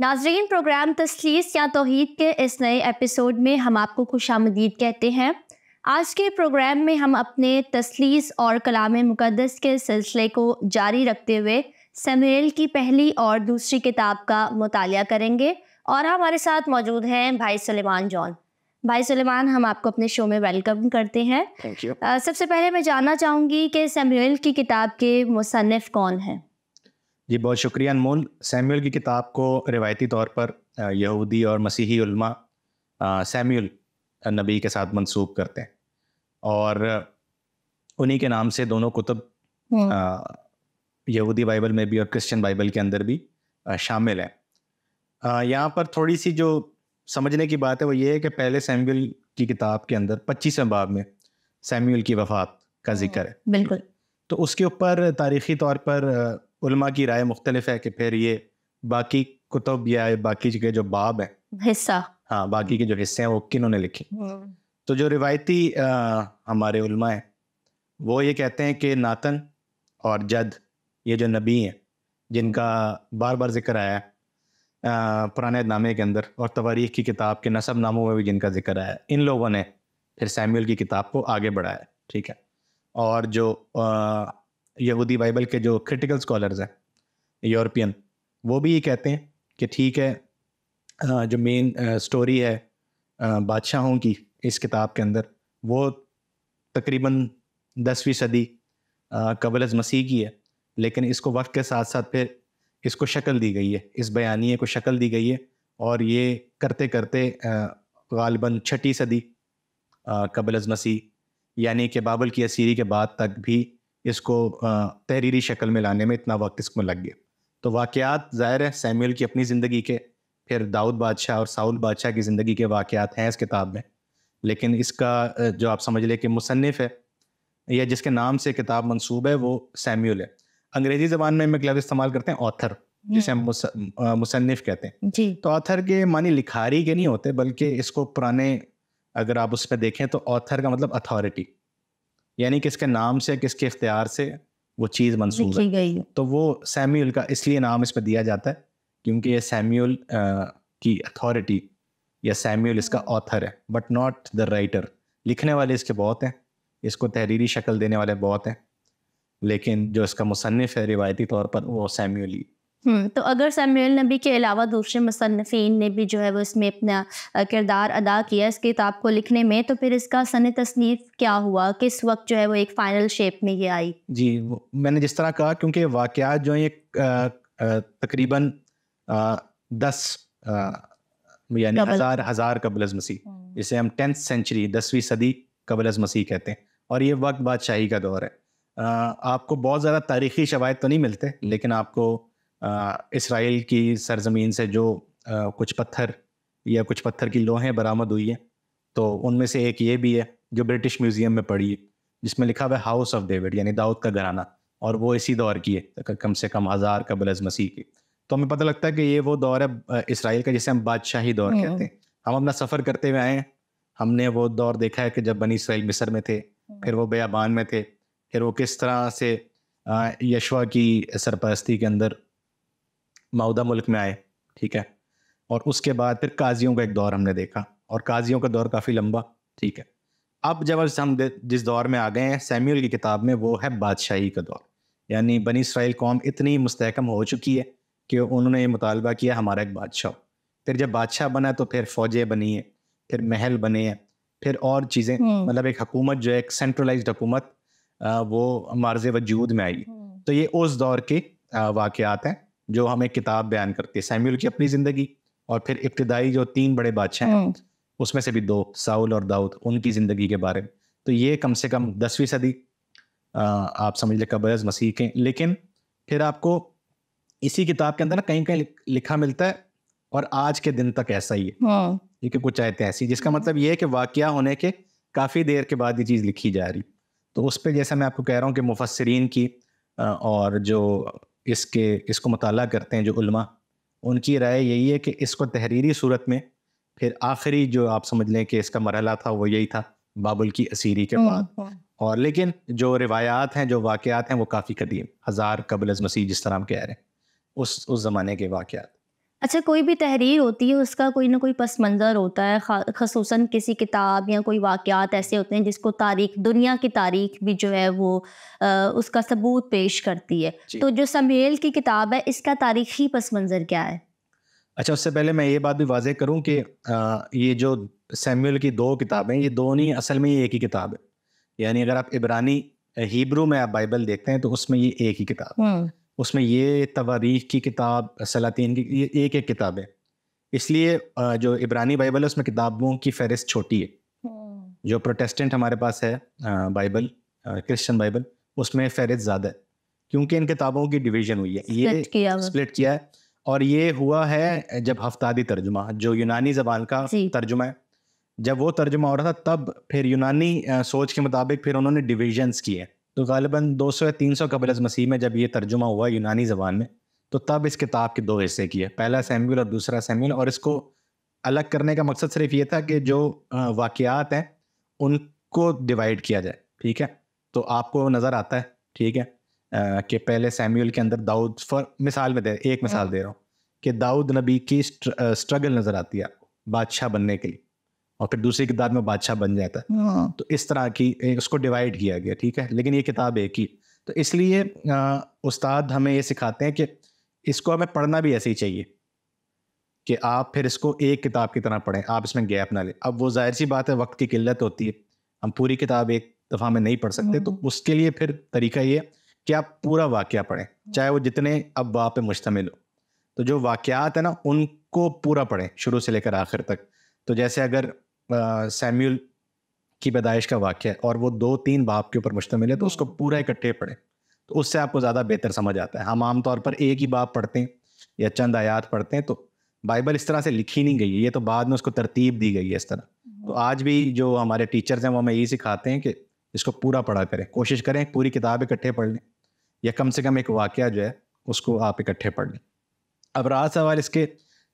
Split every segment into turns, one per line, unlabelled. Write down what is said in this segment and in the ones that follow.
नाजरीन प्रोग्राम तसलीस या तोहद के इस नए एपिसोड में हम आपको खुश आमदीद कहते हैं आज के प्रोग्राम में हम अपने तसलीस और कलाम मुकदस के सिलसिले को जारी रखते हुए समेल की पहली और दूसरी किताब का मताल करेंगे और हमारे साथ मौजूद हैं भाई सलेमान जॉन भाई सलेमान हम आपको अपने शो में वेलकम करते हैं थैंक यू सबसे पहले मैं जानना चाहूँगी कि समरेल की किताब के मुसनफ़ कौन हैं
जी बहुत शुक्रिया अनमोल सैम्यूल की किताब को रिवायती तौर पर यहूदी और मसीही उल्मा सैम्यूल नबी के साथ मंसूब करते हैं और उन्हीं के नाम से दोनों कुतब हम्म। यहूदी बाइबल में भी और क्रिश्चियन बाइबल के अंदर भी शामिल है यहाँ पर थोड़ी सी जो समझने की बात है वो ये है कि पहले सैम्यूल की किताब के अंदर पच्चीसवें बाब में सैम्यूल की वफात का हम्म, जिक्र है बिल्कुल तो उसके ऊपर तारीखी तौर पर उलमा की राय मुख्तलिफ है कि फिर ये बाकी कुतुब या बाकी के जो बाब हैं हिस्सा हाँ बाकी के जो हिस्से हैं वो किन्होंने लिखे तो जो रिवायती आ, हमारे उलमा हैं वो ये कहते हैं कि नातन और जद ये जो नबी हैं जिनका बार बार जिक्र आया पुराने नामे के अंदर और तवारीख की किताब के नसब नामों में भी जिनका जिक्र आया इन लोगों ने फिर सैम्यूल की किताब को आगे बढ़ाया ठीक है और जो आ, यहूदी बाइबल के जो क्रिटिकल स्कॉलर्स हैं यूरोपियन वो भी ये कहते हैं कि ठीक है जो मेन स्टोरी है बादशाहों की इस किताब के अंदर वो तकरीबन दसवीं सदी कबल मसीह की है लेकिन इसको वक्त के साथ साथ फिर इसको शक्ल दी गई है इस बयानी को शक्ल दी गई है और ये करते करते गालबन छठी सदी कबल मसीह यानी कि बाबल की असीरी के बाद तक भी इसको तहरीरी शक्ल में लाने में इतना वक्त इसमें लग गया तो वाक़ात ज़ाहिर है सैमुअल की अपनी ज़िंदगी के फिर दाऊद बादशाह और साउल बादशाह की ज़िंदगी के वाक़ात हैं इस किताब में लेकिन इसका जो आप समझ लें कि मुसनफ़ है या जिसके नाम से किताब मंसूब है वो सैम्यूल है अंग्रेज़ी ज़बान में हम लफ्ज़ इस्तेमाल करते हैं ऑथर जिसे हम हम्म। मुसनफ़ कहते हैं जी तो ऑथर के मानी लिखारी के नहीं होते बल्कि इसको पुराने अगर आप उस पर देखें तो ऑथर का मतलब अथॉरिटी यानी किसके नाम से किसके इख्तियार से वो चीज़ मंसूब की गई। तो वो सैम्यूल का इसलिए नाम इस पर दिया जाता है क्योंकि ये सैम्यूल की अथॉरिटी या सैम्यूल इसका ऑथर हाँ। है बट नॉट द राइटर लिखने वाले इसके बहुत हैं इसको तहरीरी शक्ल देने वाले बहुत हैं लेकिन जो इसका मुसनफ़ है रिवायती तौर पर वो सैम्यूल ही
हम्म, तो अगर सैमुअल नबी के अलावा दूसरे मुसनफिन ने भी जो है वो इसमें अपना किरदार अदा किया इस किताब को लिखने में तो फिर इसका सन तसनीफ़ क्या हुआ किस वक्त जो है वो एक फ़ाइनल शेप में ये आई
जी मैंने जिस तरह कहा क्योंकि वाक़ जो है तकरीबन दस यानी हज़ार हज़ार कबल मसीह हम्म। जिसे हम टेंथ सेंचुरी दसवीं सदी कबल मसीह कहते हैं और ये वक्त बादशाही का दौर है आ, आपको बहुत ज़्यादा तारीखी शवायद तो नहीं मिलते लेकिन आपको इसराइल की सरजमीन से जो कुछ पत्थर या कुछ पत्थर की लोहें बरामद हुई हैं तो उनमें से एक ये भी है जो ब्रिटिश म्यूजियम में पड़ी है जिसमें लिखा हुआ है हाउस ऑफ डेविड यानी दाऊद का घराना और वो इसी दौर की है कम से कम हज़ार कबल अज मसीह की तो हमें पता लगता है कि ये वो दौर है इसराइल का जिसे हम बादशाही दौर हम्म। कहते हैं हम अपना सफ़र करते हुए आए हैं हमने वो दौर देखा है कि जब बनी इसराइल मिस्र में थे हम्म। फिर वो बयाबान में थे फिर वो किस तरह से यशवा की सरपरस्ती के अंदर माउदा मुल्क में आए ठीक है और उसके बाद फिर काजियों का एक दौर हमने देखा और काजियों का दौर काफ़ी लंबा ठीक है अब जब हम जिस दौर में आ गए हैं सैम्यूल की किताब में वो है बादशाही का दौर यानी बनी इसराइल कौम इतनी मुस्तकम हो चुकी है कि उन्होंने ये मुतालबा किया हमारा एक बादशाह फिर जब बादशाह बना तो फिर फौजें बनी है फिर महल बने हैं फिर और चीज़ें हम्म। मतलब एक हकूमत जो है एक सेंट्रलाइज हुकूमत वो मार्ज वजूद में आई हम्म। तो ये उस दौर के वाक़ हैं जो हमें किताब बयान करती है सैम्यूल की अपनी जिंदगी और फिर इब्तदाई जो तीन बड़े बादशाह हैं हम्म। उसमें से भी दो साउल और दाऊद उनकी ज़िंदगी के बारे में तो ये कम से कम दसवीं सदी आ, आप समझ लें कबरज मसीह के लेकिन फिर आपको इसी किताब के अंदर ना कहीं कहीं लिखा मिलता है और आज के दिन तक ऐसा ही है क्योंकि हाँ। कि कुछ आयतें ऐसी जिसका मतलब ये है कि वाक़ होने के काफ़ी देर के बाद ये चीज़ लिखी जा रही तो उस पर जैसा मैं आपको कह रहा हूँ कि मुफसरीन की और जो इसके इसको मताल करते हैं जो उनकी राय यही है कि इसको तहरीरी सूरत में फिर आखिरी जो आप समझ लें कि इसका मरहला था वो यही था बाबुल की असीरी के हम्म, बाद हम्म। और लेकिन जो रिवायात हैं जो वाक़ हैं वो काफ़ी कदीम हज़ार कबल मसीह जिस तरह हम कह रहे हैं उस उस ज़माने के वाक़ात
अच्छा कोई भी तहरीर होती है उसका कोई ना कोई पस मंज़र होता है खसूस किसी किताब या कोई वाक़ात ऐसे होते हैं जिसको तारीख दुनिया की तारीख भी जो है वो आ, उसका सबूत पेश करती है तो जो समेल की किताब है इसका तारीखी पस मंज़र क्या है
अच्छा उससे पहले मैं ये बात भी वाजे करूँ कि आ, ये जो सैम्यूल की दो किताबें ये दो नहीं असल में ये एक ही किताब है यानी अगर आप इबरानी हिब्रू में आप बाइबल देखते हैं तो उसमें ये एक ही किताब उसमें ये तवारीख की किताब सलातीन की ये एक एक किताब है इसलिए जो इब्रानी बाइबल है उसमें किताबों की फहरिस्त छोटी है हम्म। जो प्रोटेस्टेंट हमारे पास है बाइबल क्रिश्चियन बाइबल उसमें फहरिस्त ज़्यादा है क्योंकि इन किताबों की डिवीजन हुई है ये स्प्लिट किया है और ये हुआ है जब हफ्तादी तर्जुमा जो यूनानी जबान का तर्जुमा है जब वो तर्जुमा हो रहा था तब फिर यूनानी सोच के मुताबिक फिर उन्होंने डिविजन्स किए हैं तो गालिबा दो सौ या तीन सौ कबल मसीह में जब ये तर्जुमा हुआ यूनानी ज़बान में तो तब इस किताब के दो हिस्से किए पहला सैम्यूल और दूसरा सैम्यूल और इसको अलग करने का मकसद सिर्फ ये था कि जो वाक़ात हैं उनको डिवाइड किया जाए ठीक है तो आपको नज़र आता है ठीक है कि पहले सैम्यूल के अंदर दाऊद फॉर मिसाल में दे एक मिसाल हम्म। दे रहा हूँ कि दाऊद नबी की स्ट्रगल नज़र आती है आपको बादशाह बनने के लिए और फिर दूसरी किताब में बादशाह बन जाता है हाँ। तो इस तरह की उसको डिवाइड किया गया ठीक है लेकिन ये किताब एक ही तो इसलिए उस्ताद हमें ये सिखाते हैं कि इसको हमें पढ़ना भी ऐसे ही चाहिए कि आप फिर इसको एक किताब की तरह पढ़ें आप इसमें गैप ना लें अब वो जाहिर सी बात है वक्त की किल्लत होती है हम पूरी किताब एक दफ़ा में नहीं पढ़ सकते तो हाँ। उसके लिए फिर तरीका ये कि आप पूरा वाक्य पढ़ें चाहे वो जितने अब वहाँ पर मुश्तमिल हो तो जो वाक़ात है ना उनको पूरा पढ़ें शुरू से लेकर आखिर तक तो जैसे अगर सैम्यूल की पैदाइश का वाक्य है और वो दो तीन बाप के ऊपर मुश्तमिल है तो उसको पूरा इकट्ठे पढ़े तो उससे आपको ज़्यादा बेहतर समझ आता है हम आमतौर पर एक ही बाप पढ़ते हैं या चंद आयात पढ़ते हैं तो बाइबल इस तरह से लिखी नहीं गई है ये तो बाद में उसको तरतीब दी गई है इस तरह तो आज भी जो हमारे टीचर्स हैं वो हमें यही सिखाते हैं कि इसको पूरा पढ़ा करें कोशिश करें पूरी किताब इकट्ठे पढ़ लें या कम से कम एक वाक़ जो है उसको आप इकट्ठे पढ़ लें अब रात सवाल इसके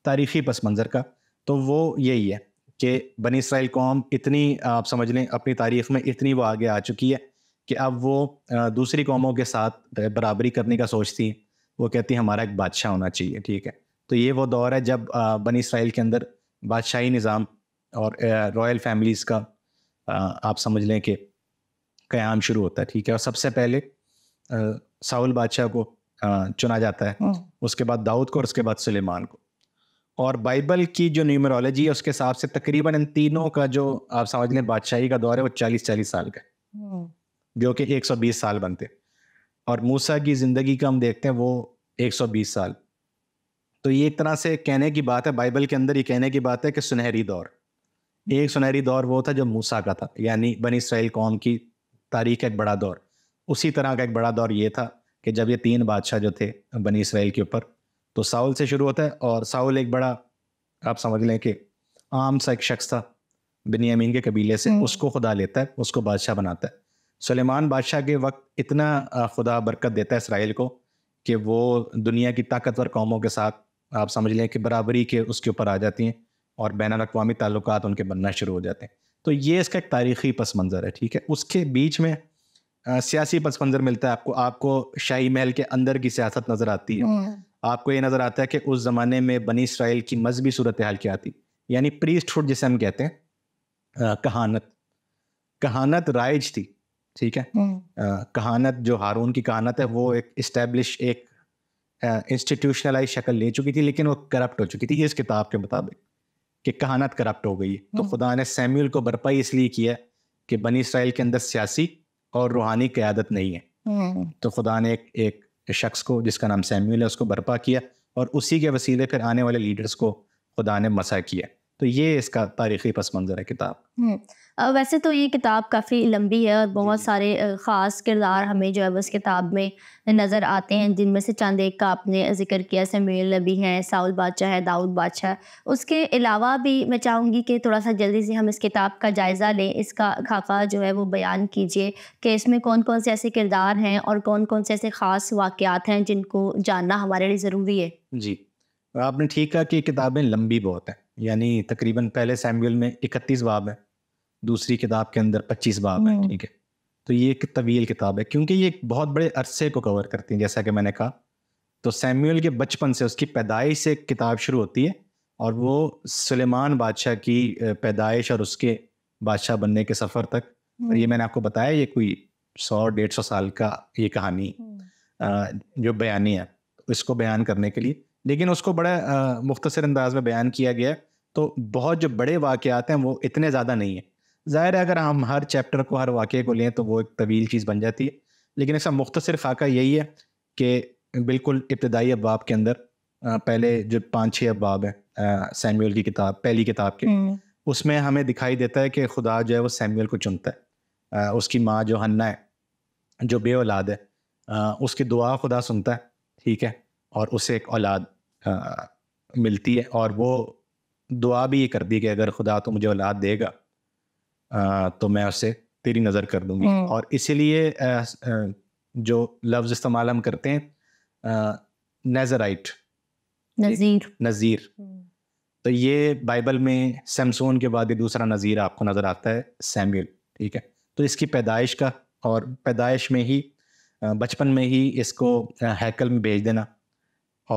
तारीख़ी पस मंज़र का तो वो यही है कि बनी इसराइल कौम इतनी आप समझ लें अपनी तारीख में इतनी वो आगे आ चुकी है कि अब वो दूसरी कौमों के साथ बराबरी करने का सोचती है वो कहती है हमारा एक बादशाह होना चाहिए ठीक है तो ये वो दौर है जब बनी इसराइल के अंदर बादशाही निज़ाम और रॉयल फैमिलीज़ का आप समझ लें कि क़्याम शुरू होता है ठीक है और सबसे पहले साउल बादशाह को चुना जाता है हाँ। उसके बाद दाऊद को और उसके बाद सुलेमान को और बाइबल की जो न्यूमरोलॉजी है उसके हिसाब से तकरीबन इन तीनों का जो आप समझ लें बादशाही का दौर है वो चालीस चालीस साल का हम्म। जो कि एक सौ बीस साल बनते और मूसा की ज़िंदगी का हम देखते हैं वो एक सौ बीस साल तो ये एक तरह से कहने की बात है बाइबल के अंदर ये कहने की बात है कि सुनहरी दौर एक सुनहरी दौर वो था जो मूसा का था यानी बनी इसराइल कौम की तारीख का एक बड़ा दौर उसी तरह का एक बड़ा दौर ये था कि जब ये तीन बादशाह जो थे बनी इसराइल के ऊपर तो साउल से शुरू होता है और साउल एक बड़ा आप समझ लें कि आम सा एक शख्स था बिनियामीन के कबीले से हम्म। उसको खुदा लेता है उसको बादशाह बनाता है सुलेमान बादशाह के वक्त इतना खुदा बरकत देता है इसराइल को कि वो दुनिया की ताकतवर कौमों के साथ आप समझ लें कि बराबरी के उसके ऊपर आ जाती हैं और बैन अवी ताल्लुक उनके बनना शुरू हो जाते हैं तो ये इसका एक तारीखी पस मंज़र है ठीक है उसके बीच में आ, सियासी पस मंज़र मिलता है आपको आपको शाही महल के अंदर की सियासत नज़र आती है हम्म। आपको ये नज़र आता है कि उस ज़माने में बनी इसराइल की मजहबी सूरत हाल क्या थी यानी प्रीस्टहुड जिसे हम कहते हैं कहानत कहानत राइज थी ठीक है हम्म। कहानत जो हारून की कहानत है वो एक इस्टेब्लिश एक इंस्टीट्यूशनलाइज शक्ल ले चुकी थी लेकिन वो करप्ट हो चुकी थी इस किताब के मुताबिक कि कहानत करप्ट हो गई है तो हम्म। खुदा ने सैम्यूल को भरपाई इसलिए किया कि बनी इसराइल के अंदर सियासी और रूहानी क्यादत नहीं है हम्म। तो खुदा ने एक एक शख्स को जिसका नाम सैम्यूल है उसको बर्पा किया और उसी के वसीले फिर आने वाले लीडर्स को खुदा ने मसा किया तो ये इसका तारीखी पस मंज़र है किताब
हम्म। वैसे तो ये किताब काफ़ी लंबी है और बहुत सारे ख़ास किरदार हमें जो है वो इस किताब में नज़र आते हैं जिनमें से चंद एक का आपने जिक्र किया समीर नबी हैं साउल बादशाह है दाऊद बादशाह उसके अलावा भी मैं चाहूँगी कि थोड़ा सा जल्दी से हम इस किताब का जायज़ा लें इसका खाका जो है वो बयान कीजिए कि इसमें कौन कौन से ऐसे किरदार हैं और कौन कौन से ऐसे ख़ास वाक़ात हैं जिनको जानना हमारे लिए ज़रूरी है
जी आपने ठीक कहा कि किताबें लंबी बहुत हैं यानी तकरीबन पहले सैमुअल में इकतीस बाब है दूसरी किताब के अंदर पच्चीस बाब है हम्म। ठीक है तो ये एक तवील किताब है क्योंकि ये बहुत बड़े अरसे को कवर करती है जैसा कि मैंने कहा तो सैम्यूल के बचपन से उसकी पैदाइश से किताब शुरू होती है और वो सुलेमान बादशाह की पैदाइश और उसके बादशाह बनने के सफ़र तक और ये हम्म। मैंने आपको बताया ये कोई सौ डेढ़ सौ साल का ये कहानी हम्म। जो बयानी है इसको बयान करने के लिए लेकिन उसको बड़ा मुख्तर अंदाज में बयान किया गया तो बहुत जो बड़े वाक़ात हैं वो इतने ज़्यादा नहीं है ज़ाहिर है अगर हम हर चैप्टर को हर वाक़े को लें तो वो एक तवील चीज़ बन जाती है लेकिन ऐसा मुख्तर खाका यही है कि बिल्कुल इब्तदाई अबाब के अंदर पहले जो पाँच छः अबाब हैं सैमुअल की किताब पहली किताब के हम्म। उसमें हमें दिखाई देता है कि खुदा जो है वो सैमुअल को चुनता है उसकी माँ जो हन्ना है जो बे औलाद है उसकी दुआ खुदा सुनता है ठीक है और उसे एक औलाद मिलती है और वो दुआ भी ये करती है कि अगर खुदा तो मुझे औलाद देगा तो मैं उससे तेरी नज़र कर दूंगी हम्म। और इसीलिए जो लफ्ज इस्तेमाल हम करते हैं नजराइट नज़ीर नज़ीर हम्म। तो ये बाइबल में सैमसोन के बाद ये दूसरा नज़ीर आपको नज़र आता है सैम्यूल ठीक है तो इसकी पैदाइश का और पैदाइश में ही बचपन में ही इसको हैकल में भेज देना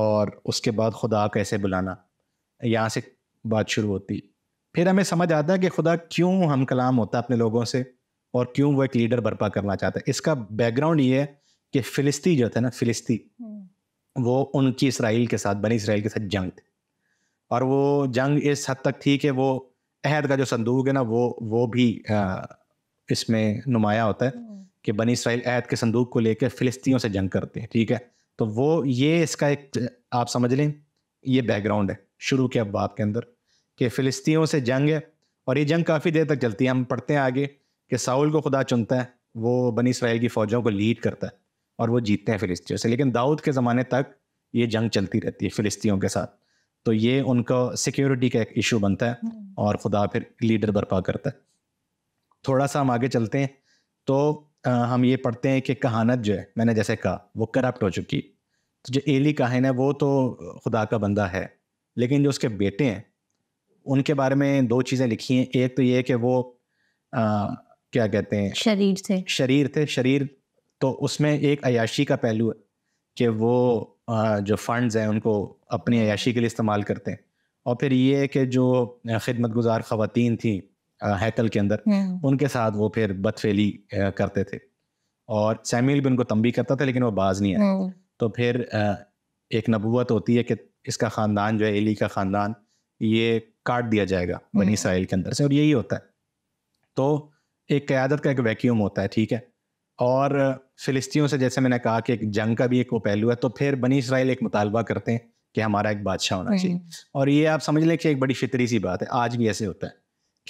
और उसके बाद खुदा कैसे बुलाना यहाँ से बात शुरू होती फिर हमें समझ आता है कि खुदा क्यों हम कलाम होता है अपने लोगों से और क्यों वो एक लीडर बर्पा करना चाहता है इसका बैकग्राउंड ये है कि फिलिस्ती जो थे ना फिलिस्ती
हम्म।
वो उनकी इसराइल के साथ बनी इसराइल के साथ जंग थी और वो जंग इस हद तक थी कि वो अहद का जो संदूक है ना वो वो भी इसमें नुमाया होता है हम्म। कि बनी इसराइल अहद के संदूक को लेकर फिलिस्तियों से जंग करते हैं ठीक है तो वो ये इसका एक आप समझ लें ये बैकग्राउंड है शुरू के अब बाप के अंदर कि फिलिस्तीनों से जंग है और ये जंग काफ़ी देर तक चलती है हम पढ़ते हैं आगे कि साउल को खुदा चुनता है वो बनी इसराइल की फ़ौजों को लीड करता है और वो जीतते हैं फिलिस्तीनों से लेकिन दाऊद के ज़माने तक ये जंग चलती रहती है फिलिस्तीनों के साथ तो ये उनका सिक्योरिटी का एक इशू बनता है हम्म। और खुदा फिर लीडर बर्पा करता है थोड़ा सा हम आगे चलते हैं तो हम ये पढ़ते हैं कि कहानत जो है मैंने जैसे कहा वो करप्ट हो चुकी तो जो एली कहन है वो तो खुदा का बंदा है लेकिन जो उसके बेटे हैं उनके बारे में दो चीज़ें लिखी हैं एक तो ये कि वो आ, क्या कहते हैं शरीर थे शरीर थे शरीर तो उसमें एक अयाशी का पहलू है कि वो आ, जो फंड्स हैं उनको अपनी अयाशी के लिए इस्तेमाल करते हैं और फिर ये कि जो खिदमत गुजार खातन थी हैकल के अंदर हम्म। उनके साथ वो फिर बदफेली करते थे और सैमिल भी उनको तंबी करता था लेकिन वो बाज नहीं आया हम्म। तो फिर एक नबूत होती है कि इसका ख़ानदान जो है एली का ख़ानदान ये काट दिया जाएगा बनी इसराइल हम्म। के अंदर से और यही होता है तो एक क्यादत का एक वैक्यूम होता है ठीक है और फिलिस्तीनियों से जैसे मैंने कहा कि एक जंग का भी एक वो पहलू है तो फिर बनी इसराइल एक मुतालबा करते हैं कि हमारा एक बादशाह होना चाहिए और ये आप समझ लें कि एक बड़ी फितरी सी बात है आज भी ऐसे होता है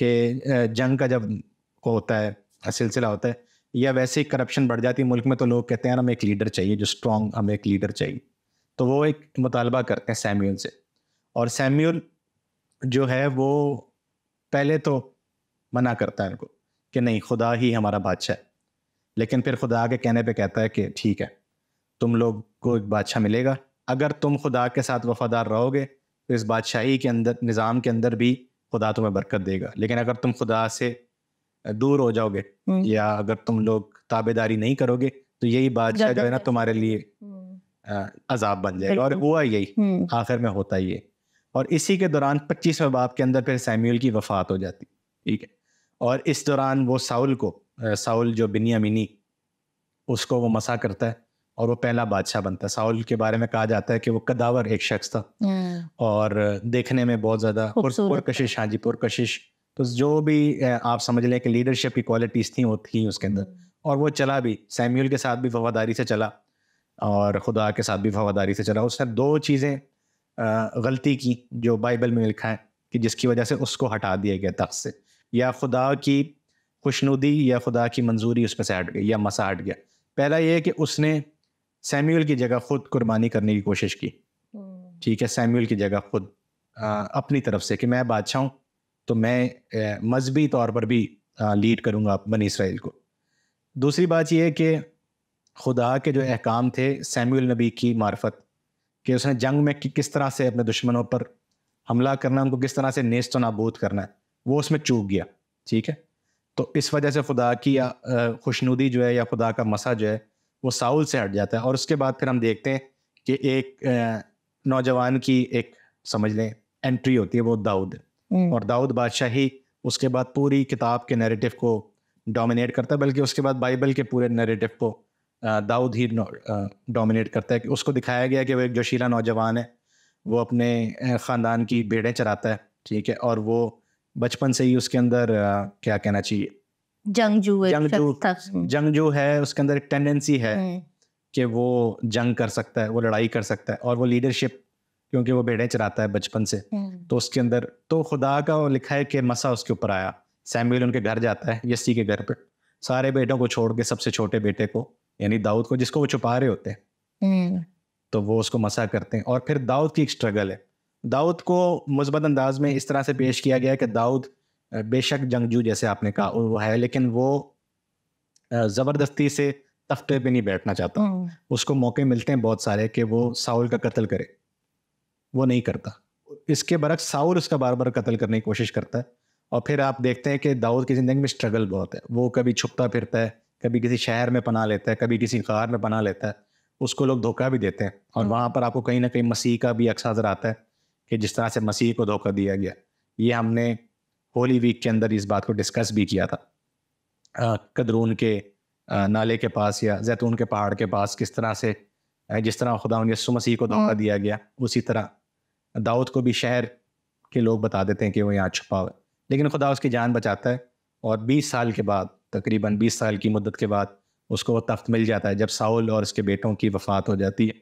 कि जंग का जब वो होता है सिलसिला होता है या वैसे ही करप्शन बढ़ जाती है मुल्क में तो लोग कहते हैं यार हमें एक लीडर चाहिए जो स्ट्रॉन्ग हमें एक लीडर चाहिए तो वो एक मुतालबा करते हैं सैम्यूल से और सैम्यूल जो है वो पहले तो मना करता है उनको कि नहीं खुदा ही हमारा बादशाह है लेकिन फिर खुदा के कहने पे कहता है कि ठीक है तुम लोग को एक बादशाह मिलेगा अगर तुम खुदा के साथ वफादार रहोगे तो इस बादशाही के अंदर निज़ाम के अंदर भी खुदा तुम्हें बरकत देगा लेकिन अगर तुम खुदा से दूर हो जाओगे हम्म। या अगर तुम लोग ताबेदारी नहीं करोगे तो यही बादशाह जो है ना तुम्हारे लिए हम्म। अजाब बन जाएगा और हुआ यही हम्म। आखिर में होता ही है और इसी के दौरान पच्चीसवें बाप के अंदर फिर सैम्यूल की वफात हो जाती ठीक है और इस दौरान वो साउल को साउल जो बिनियामिनी उसको वो मसा करता है और वो पहला बादशाह बनता है साउल के बारे में कहा जाता है कि वो कदावर एक शख्स था हम्म। और देखने में बहुत ज़्यादा पुरकशिश हाँ जी पुरकशिश तो जो भी आप समझ लें कि लीडरशिप की क्वालिटीज़ थी वो थी उसके अंदर हम्म। और वो चला भी सैम्यूल के साथ भी वफादारी से चला और खुदा के साथ भी वफादारी से चला उसने दो चीज़ें गलती की जो बाइबल में लिखा है कि जिसकी वजह से उसको हटा दिया गया तख्त से या खुदा की खुशनुदी या खुदा की मंजूरी उस पर से हट गई या मसा हट गया पहला ये है कि उसने सैम्यूल की जगह खुद कुर्बानी करने की कोशिश की हम्म। ठीक है सैम्यूल की जगह खुद आ, अपनी तरफ से कि मैं बादशाह हूँ तो मैं मजहबी तौर पर भी आ, लीड करूँगा बनी इसराइल को दूसरी बात यह है कि खुदा के जो अहकाम थे सैम्यूल नबी की मार्फत कि उसने जंग में कि किस तरह से अपने दुश्मनों पर हमला करना उनको किस तरह से नेस्त व नाबूद करना है वो उसमें चूक गया ठीक है तो इस वजह से खुदा की या खुशनुदी जो है या खुदा का मसा जो है वो साउल से हट जाता है और उसके बाद फिर हम देखते हैं कि एक नौजवान की एक समझ लें एंट्री होती है वो दाऊद हम्म। और दाऊद बादशाह ही उसके बाद पूरी किताब के नैरेटिव को डोमिनेट करता है बल्कि उसके बाद बाइबल के पूरे नैरेटिव को दाऊद ही डोमिनेट करता है कि उसको दिखाया गया कि वो एक जोशीला नौजवान है वो अपने ख़ानदान की बेड़ें चराता है ठीक है और वो बचपन से ही उसके अंदर क्या कहना चाहिए
जंगजू जंगजू
जंगजू है उसके अंदर एक टेंडेंसी है हम्म। कि वो जंग कर सकता है वो लड़ाई कर सकता है और वो लीडरशिप क्योंकि वो बेड़े चराता है बचपन से हम्म। तो उसके अंदर तो खुदा का वो लिखा है कि मसा उसके ऊपर आया सैम्यूल उनके घर जाता है यस्सी के घर पर सारे बेटों को छोड़ के सबसे छोटे बेटे को यानी दाऊद को जिसको वो छुपा रहे होते हैं हम्म। तो वो उसको मसा करते हैं और फिर दाऊद की एक स्ट्रगल है दाऊद को मुस्बत अंदाज में इस तरह से पेश किया गया कि दाऊद बेशक जंगजू जैसे आपने कहा वो है लेकिन वो ज़बरदस्ती से तख्ते पे नहीं बैठना चाहता हम्म। उसको मौके मिलते हैं बहुत सारे कि वो साउल का कत्ल करे वो नहीं करता इसके बरक्स साउल उसका बार बार कत्ल करने की कोशिश करता है और फिर आप देखते हैं कि दाऊद की ज़िंदगी में स्ट्रगल बहुत है वो कभी छुपता फिरता है कभी किसी शहर में पना लेता है कभी किसी कार में पना लेता है उसको लोग धोखा भी देते हैं और हम्म। वहाँ पर आपको कहीं ना कहीं मसीह का भी अक्सर आता है कि जिस तरह से मसीह को धोखा दिया गया ये हमने होली वीक के अंदर इस बात को डिस्कस भी किया था कदरून के नाले के पास या जैतून के पहाड़ के पास किस तरह से जिस तरह खुदा यसु मसीह को धोखा हम्म। दिया गया उसी तरह दाऊद को भी शहर के लोग बता देते हैं कि वो यहाँ छुपा हुआ है लेकिन खुदा उसकी जान बचाता है और 20 साल के बाद तकरीबन 20 साल की मदत के बाद उसको वो तख्त मिल जाता है जब साउल और उसके बेटों की वफात हो जाती है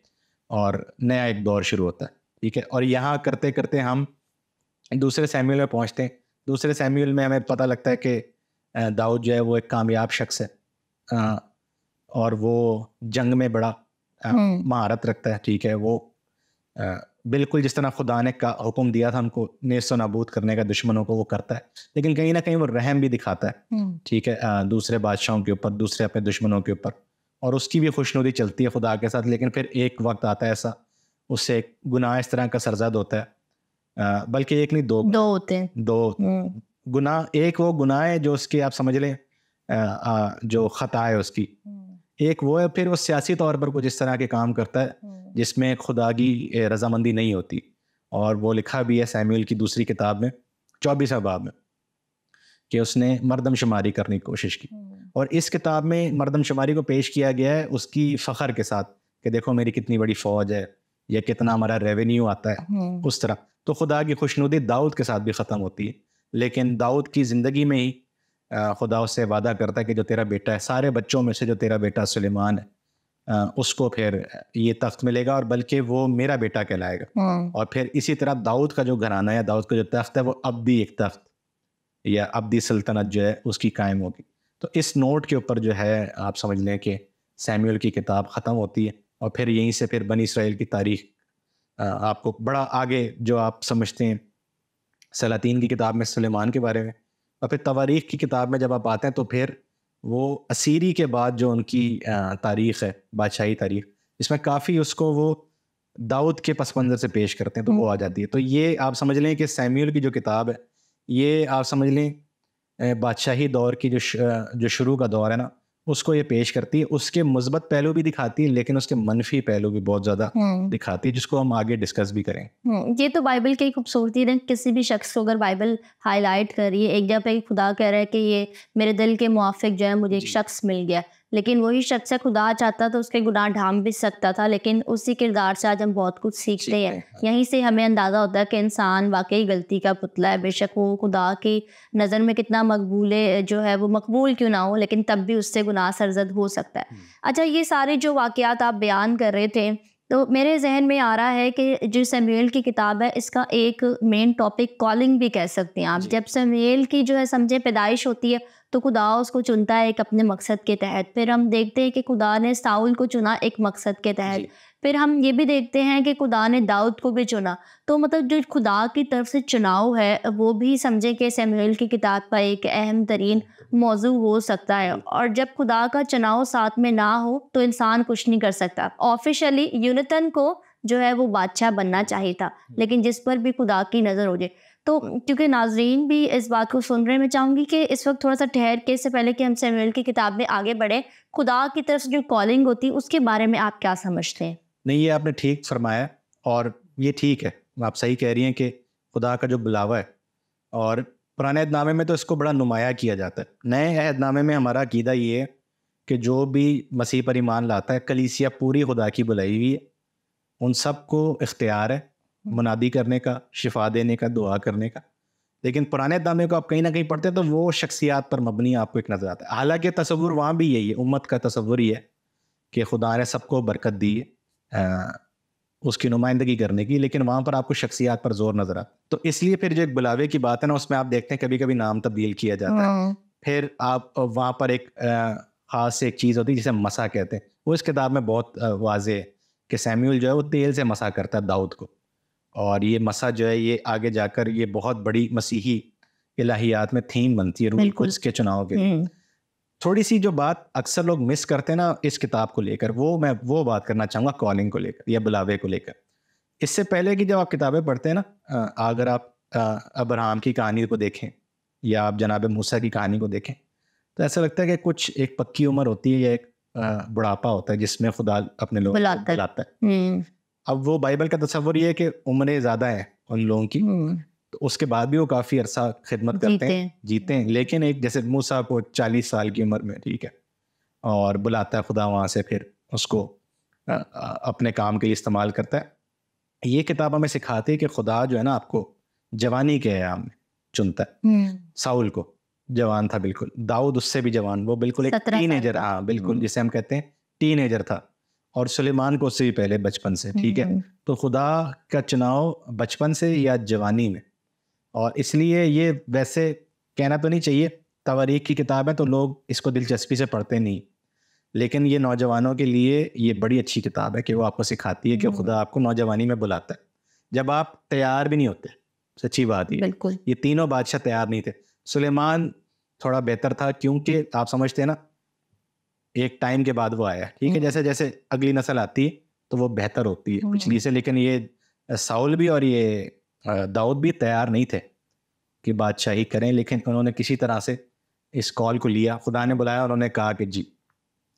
और नया एक दौर शुरू होता है ठीक है और यहाँ करते करते हम दूसरे सैम्यूल में पहुँचते हैं दूसरे सैम्यूल में हमें पता लगता है कि दाऊद जो है वो एक कामयाब शख्स है और वो जंग में बड़ा हम्म। महारत रखता है ठीक है वो बिल्कुल जिस तरह खुदा ने का हुक्म दिया था उनको नेस्त नबूद करने का दुश्मनों को वो करता है लेकिन कहीं ना कहीं वो रहम भी दिखाता है हम्म। ठीक है आ, दूसरे बादशाहों के ऊपर दूसरे अपने दुश्मनों के ऊपर और उसकी भी खुशनुदी चलती है खुदा के साथ लेकिन फिर एक वक्त आता है ऐसा उससे एक गुनाह इस तरह का सरजद होता है बल्कि एक नहीं दो दो होते हैं दो हम्म। गुनाह एक वो गुनाह है जो उसकी आप समझ लें जो ख़ता है उसकी हम्म। एक वो है फिर वो सियासी तौर पर कुछ इस तरह के काम करता है हम्म। जिसमें खुदा की रजामंदी नहीं होती और वो लिखा भी है सैम्यूल की दूसरी किताब में चौबीस अहबाब में कि उसने मरदमशुमारी करने की कोशिश की हम्म। और इस किताब में मरदमशुमारी को पेश किया गया है उसकी फ़खर के साथ कि देखो मेरी कितनी बड़ी फ़ौज है या कितना हमारा रेवेन्यू आता है हम्म। उस तरह तो खुदा की खुशनुदी दाऊद के साथ भी ख़त्म होती है लेकिन दाऊद की ज़िंदगी में ही खुदा उससे वादा करता है कि जो तेरा बेटा है सारे बच्चों में से जो तेरा बेटा सुलेमान है उसको फिर ये तख्त मिलेगा और बल्कि वो मेरा बेटा कहलाएगा हाँ। और फिर इसी तरह दाऊद का जो घराना या दाऊद का जो तख्त है वो भी एक तख्त या भी सल्तनत जो है उसकी कायम होगी तो इस नोट के ऊपर जो है आप समझ लें कि सैम्यूल की किताब ख़त्म होती है और फिर यहीं से फिर बनी इसराइल की तारीख आपको बड़ा आगे जो आप समझते हैं सलातीन की किताब में सलेमान के बारे में और फिर तवारीख की किताब में जब आप आते हैं तो फिर वो असीरी के बाद जो उनकी तारीख है बादशाही तारीख इसमें काफ़ी उसको वो दाऊद के पस मंज़र से पेश करते हैं तो वो हम्म। आ जाती है तो ये आप समझ लें कि सैम्यूल की जो किताब है ये आप समझ लें बादशाही दौर की जो जो शुरू का दौर है ना उसको ये पेश करती है उसके मुस्बत पहलू भी दिखाती है लेकिन उसके मनफी पहलू भी बहुत ज़्यादा हम्म। दिखाती है जिसको हम आगे डिस्कस भी करें
हम्म, ये तो बाइबल की खूबसूरती है किसी भी शख्स को अगर बाइबल हाईलाइट करिए एक जगह पे खुदा कह रहा है कि ये मेरे दिल के मुआफिक जो है मुझे एक शख्स मिल गया लेकिन वही शख्स है खुदा चाहता तो उसके गुनाह ढांप भी सकता था लेकिन उसी किरदार से आज हम बहुत कुछ सीखते हैं यहीं से हमें अंदाज़ा होता है कि इंसान वाकई गलती का पुतला है बेशक वो खुदा की नज़र में कितना मकबूल जो है वो मकबूल क्यों ना हो लेकिन तब भी उससे गुनाह सरजद हो सकता है हम्म। अच्छा ये सारे जो वाक़ आप बयान कर रहे थे तो मेरे जहन में आ रहा है कि जो सैमुएल की किताब है इसका एक मेन टॉपिक कॉलिंग भी कह सकते हैं आप जब सैमुएल की जो है समझे पैदाइश होती है तो खुदा उसको चुनता है एक अपने मकसद के तहत फिर हम देखते हैं कि खुदा ने साउल को चुना एक मकसद के तहत फिर हम ये भी देखते हैं कि खुदा ने दाऊद को भी चुना तो मतलब जो खुदा की तरफ से चुनाव है वो भी समझे कि सैमुएल की किताब का एक अहम तरीन मौजू हो सकता है और जब खुदा का चुनाव साथ में ना हो तो इंसान कुछ नहीं कर सकता ऑफिशियली यूनतन को जो है वो बादशाह बनना चाहिए था लेकिन जिस पर भी खुदा की नज़र हो जाए तो क्योंकि नाजरीन भी इस बात को सुन रहे मैं चाहूँगी कि इस वक्त थोड़ा सा ठहर के इससे पहले कि हम सैमुअल की किताब में आगे बढ़े खुदा की तरफ से जो कॉलिंग होती है उसके बारे में आप क्या समझते हैं
नहीं ये आपने ठीक फरमाया और ये ठीक है आप सही कह रही हैं कि खुदा का जो बुलावा है और पुराने अहदनामे में तो इसको बड़ा नुमाया किया जाता है नए अहदनामे में हमारा अकीदा ये है कि जो भी मसीह पर ईमान लाता है कलीसिया पूरी खुदा की बुलाई हुई है उन सब को इख्तियार है मुनादी करने का शिफा देने का दुआ करने का लेकिन पुराने दामे को आप कहीं ना कहीं पढ़ते हैं तो वो शख्सियात पर मबनी आपको एक नज़र आता है हालांकि तस्वुर वहाँ भी यही है उम्मत का तस्वुर ही है कि खुदा ने सबको बरकत दी है उसकी नुमाइंदगी करने की लेकिन वहाँ पर आपको शख्सियात पर जोर नजर आ तो इसलिए फिर जो एक बुलावे की बात है ना उसमें आप देखते हैं कभी कभी नाम तब्दील किया जाता है हाँ। फिर आप वहाँ पर एक ख़ास से एक चीज़ होती है जिसे मसा कहते हैं वो इस किताब में बहुत वाज है कि सैम्यूल जो है वो तेल से मसा करता है दाऊद को और ये मसा जो है ये आगे जाकर ये बहुत बड़ी मसीही इलाहियात में थीम बनती है रूल को इसके चुनाव के थोड़ी सी जो बात अक्सर लोग मिस करते हैं ना इस किताब को लेकर वो मैं वो बात करना चाहूँगा कॉलिंग को लेकर या बुलावे को लेकर इससे पहले कि जब आप किताबें पढ़ते हैं ना अगर आप अब्राहम की कहानी को देखें या आप जनाब मूसा की कहानी को देखें तो ऐसा लगता है कि कुछ एक पक्की उम्र होती है या एक बुढ़ापा होता है जिसमें खुदा अपने लोग बुलाता है हम्म। अब वो बाइबल का तस्वर ये है कि उम्रें ज़्यादा हैं उन लोगों की हम्म। उसके बाद भी वो काफी अरसा खिदमत करते हैं जीते हैं लेकिन एक जैसे मूसा को चालीस साल की उम्र में ठीक है और बुलाता है खुदा वहाँ से फिर उसको अपने काम के लिए इस्तेमाल करता है ये किताब हमें सिखाती है कि खुदा जो है ना आपको जवानी के आयाम में चुनता है हम्म। साउल को जवान था बिल्कुल दाऊद उससे भी जवान वो बिल्कुल एक टीनेजर हाँ बिल्कुल हम्म। जिसे हम कहते हैं टीनेजर था और सुलेमान को उससे भी पहले बचपन से ठीक है हम्म। तो खुदा का चुनाव बचपन से या जवानी में और इसलिए ये वैसे कहना तो नहीं चाहिए तवारीख की किताब है तो लोग इसको दिलचस्पी से पढ़ते नहीं लेकिन ये नौजवानों के लिए ये बड़ी अच्छी किताब है कि वो आपको सिखाती है कि हम्म। खुदा आपको नौजवानी में बुलाता है जब आप तैयार भी नहीं होते सच्ची बात ही बिल्कुल ये तीनों बादशाह तैयार नहीं थे सुलेमान थोड़ा बेहतर था क्योंकि आप समझते हैं ना एक टाइम के बाद वो आया ठीक है हम्म। जैसे जैसे अगली नस्ल आती है तो वो बेहतर होती है हम्म। पिछली से लेकिन ये साउल भी और ये दाऊद भी तैयार नहीं थे कि बादशाही करें लेकिन उन्होंने किसी तरह से इस कॉल को लिया खुदा ने बुलाया और उन्होंने कहा कि जी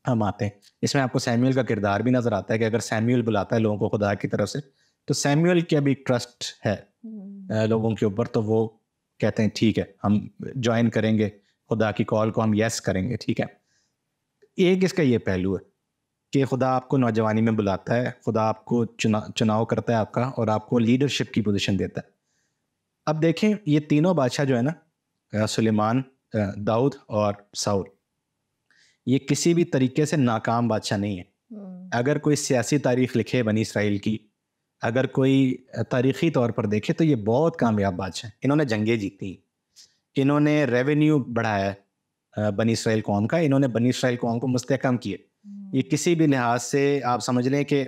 हम आते हैं इसमें आपको सैमुअल का किरदार भी नज़र आता है कि अगर सैमुअल बुलाता है लोगों को खुदा की तरफ से तो सैमुअल के अभी ट्रस्ट है हम्म। लोगों के ऊपर तो वो कहते हैं ठीक है हम ज्वाइन करेंगे खुदा की कॉल को हम यस करेंगे ठीक है एक इसका ये पहलू है कि खुदा आपको नौजवानी में बुलाता है खुदा आपको चुना चुनाव करता है आपका और आपको लीडरशिप की पोजीशन देता है अब देखें ये तीनों बादशाह जो है ना सुलेमान दाऊद और साउल ये किसी भी तरीके से नाकाम बादशाह नहीं है हम्म। अगर कोई सियासी तारीख लिखे बनी इसराइल की अगर कोई तारीखी तौर पर देखे तो ये बहुत कामयाब बादशाह इन्होंने जंगें जीती इन्होंने रेवेन्यू बढ़ाया बनी इसराइल कौम का इन्होंने बनी इसराइल कौम को मुस्तकम किए ये किसी भी लिहाज से आप समझ लें कि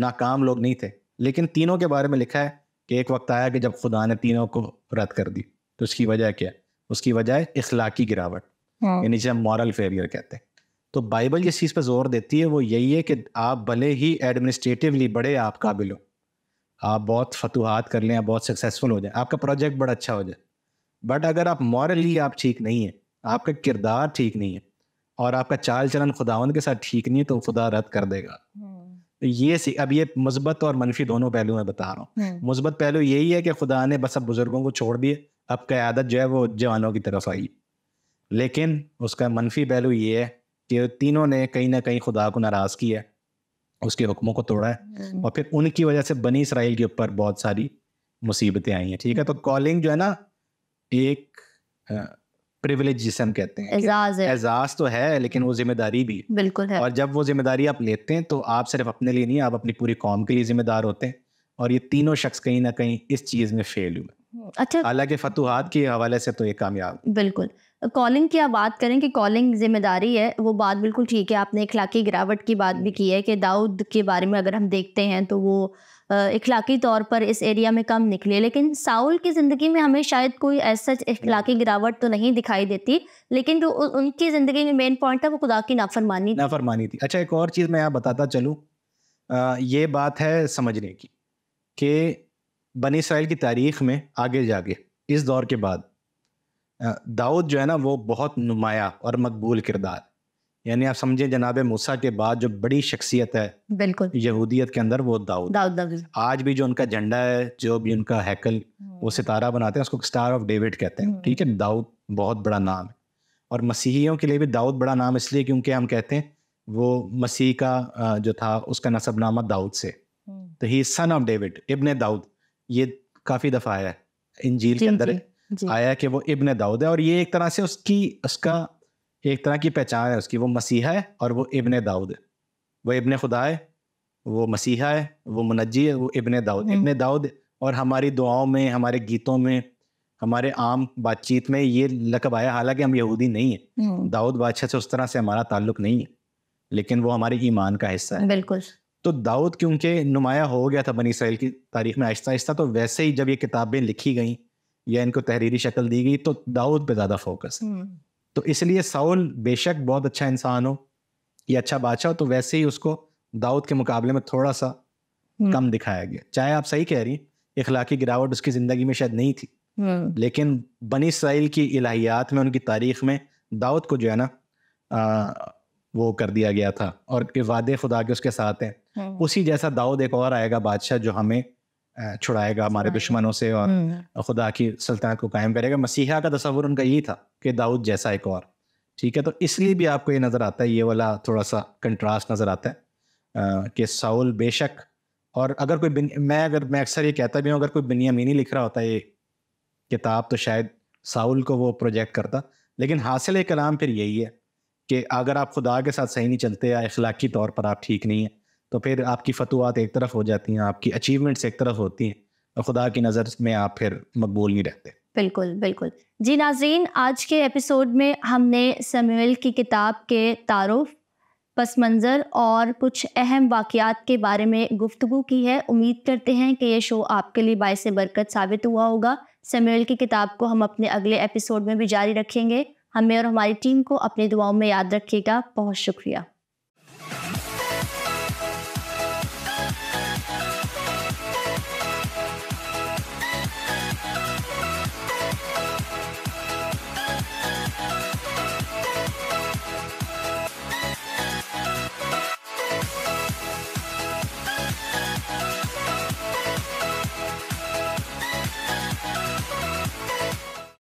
नाकाम लोग नहीं थे लेकिन तीनों के बारे में लिखा है कि एक वक्त आया कि जब खुदा ने तीनों को रद्द कर दी तो उसकी वजह क्या है उसकी वजह है इखलाकी गिरावट हाँ। यानी जब हम मॉरल फेलियर कहते हैं तो बाइबल जिस चीज़ पर जोर देती है वो यही है कि आप भले ही एडमिनिस्ट्रेटिवली बड़े आप काबिल हो आप बहुत फतूहत कर लें आप बहुत सक्सेसफुल हो जाए आपका प्रोजेक्ट बड़ा अच्छा हो जाए बट अगर आप मॉरली आप ठीक नहीं है आपका किरदार ठीक नहीं है और आपका चाल चलन खुदावंद के साथ ठीक नहीं है तो खुदा रद्द कर देगा तो ये अब ये मुस्बत और मनफी दोनों पहलू मैं बता रहा हूँ हम्म। मुस्बत पहलू यही है कि खुदा ने बस अब बुजुर्गों को छोड़ दिए अब क्यादत जो है वो जवानों की तरफ आई लेकिन उसका मनफी पहलू ये है कि तीनों ने कहीं ना कहीं खुदा को नाराज़ किया उसके हुक्मों को तोड़ा है हम्म। और फिर उनकी वजह से बनी इसराइल के ऊपर बहुत सारी मुसीबतें आई हैं ठीक है तो कॉलिंग जो है ना एक प्रिविलेज जिसे हम कहते हैं एजाज है एजाज तो है लेकिन वो जिम्मेदारी भी बिल्कुल है और जब वो जिम्मेदारी आप लेते हैं तो आप सिर्फ अपने लिए नहीं आप अपनी पूरी कॉम के लिए जिम्मेदार होते हैं और ये तीनों शख्स कहीं ना कहीं इस चीज़ में फेल हुए अच्छा हालांकि फतुहात के हवाले से तो ये कामयाब
बिल्कुल कॉलिंग की आप बात करें कि कॉलिंग जिम्मेदारी है वो बात बिल्कुल ठीक है आपने इखलाकी गिरावट की बात भी की है कि दाऊद के बारे में अगर हम देखते हैं तो वो इखलाकी तौर पर इस एरिया में कम निकले लेकिन साउल की ज़िंदगी में हमें शायद कोई ऐसा इखलाकी हम्म। गिरावट तो नहीं दिखाई देती लेकिन जो उनकी ज़िंदगी में मेन पॉइंट था वो खुदा की नाफरमानी
नाफरमानी थी अच्छा एक और चीज़ मैं यहाँ बताता चलूँ ये बात है समझने की कि बनी इसराइल की तारीख में आगे जाके इस दौर के बाद दाऊद जो है ना वो बहुत नुमाया और मकबूल किरदार यानी आप समझे जनाब मूसा के बाद जो बड़ी शख्सियत है बिल्कुल यहूदियत के अंदर वो दाऊद दाऊद आज भी जो उनका झंडा है जो भी उनका हैकल वो हम्म। सितारा बनाते हैं उसको स्टार ऑफ डेविड कहते हैं ठीक है हम्म। दाऊद बहुत बड़ा नाम है और मसीहियों के लिए भी दाऊद बड़ा नाम इसलिए क्योंकि हम कहते हैं वो मसीह का जो था उसका नसब नामा दाऊद से हम्म। तो ही सन ऑफ डेविड इब्ने दाऊद ये काफ़ी दफ़ा आया है इंजील के अंदर आया कि वो इब्ने दाऊद है और ये एक तरह से उसकी उसका एक तरह की पहचान है उसकी वो मसीहा है और वो इबन दाऊद है वो इबन खुदा है वो मसीहा है वो मुनजी है वो इबन दाऊद हम्म। इबन दाऊद और हमारी दुआओं में हमारे गीतों में हमारे आम बातचीत में ये लकब आया हालांकि हम यहूदी नहीं है हम्म। दाऊद बादशाह से उस तरह से हमारा ताल्लुक नहीं है लेकिन वो हमारे ईमान का हिस्सा है बिल्कुल तो दाऊद क्योंकि नुमाया हो गया था बनी सैल की तारीख में आहिस्ता आहिस्ता तो वैसे ही जब ये किताबें लिखी गई या इनको तहरीरी शक्ल दी गई तो दाऊद पे ज़्यादा फोकस है हम्म। तो इसलिए साउल बेशक बहुत अच्छा इंसान हो या अच्छा बादशाह हो तो वैसे ही उसको दाऊद के मुकाबले में थोड़ा सा हम्म। कम दिखाया गया चाहे आप सही कह रही हैं इखलाकी गिरावट उसकी ज़िंदगी में शायद नहीं थी हम्म। लेकिन बनी इसराइल की इलाहियात में उनकी तारीख में दाऊद को जो है ना वो कर दिया गया था और वादे खुदा के उसके साथ हैं हम्म। उसी जैसा दाऊद एक और आएगा बादशाह जो हमें छुड़ाएगा हमारे दुश्मनों से और हम्म। खुदा की सल्तनत को कायम करेगा मसीहा का तस्वुर उनका यही था कि दाऊद जैसा एक और ठीक है तो इसलिए भी आपको ये नज़र आता है ये वाला थोड़ा सा कंट्रास्ट नज़र आता है कि साउल बेशक और अगर कोई मैं अगर मैं अक्सर ये कहता भी हूँ अगर कोई नहीं लिख रहा होता ये किताब तो शायद साउल को वो प्रोजेक्ट करता लेकिन हासिल कलाम फिर यही है कि अगर आप खुदा के साथ सही नहीं चलते या अखलाकी तौर पर आप ठीक नहीं हैं तो फिर आपकी फतवात एक तरफ हो जाती हैं आपकी अचीवमेंट्स एक तरफ होती हैं और खुदा की नज़र में आप फिर मकबूल नहीं रहते
बिल्कुल बिल्कुल जी नाजरीन आज के एपिसोड में हमने समुएल की किताब के तारफ़ पस मंज़र और कुछ अहम वाक़ात के बारे में गुफ्तु की है उम्मीद करते हैं कि ये शो आपके लिए बायस बरकत साबित हुआ होगा समेल की किताब को हम अपने अगले एपिसोड में भी जारी रखेंगे हमें और हमारी टीम को अपनी दुआओं में याद रखिएगा बहुत शुक्रिया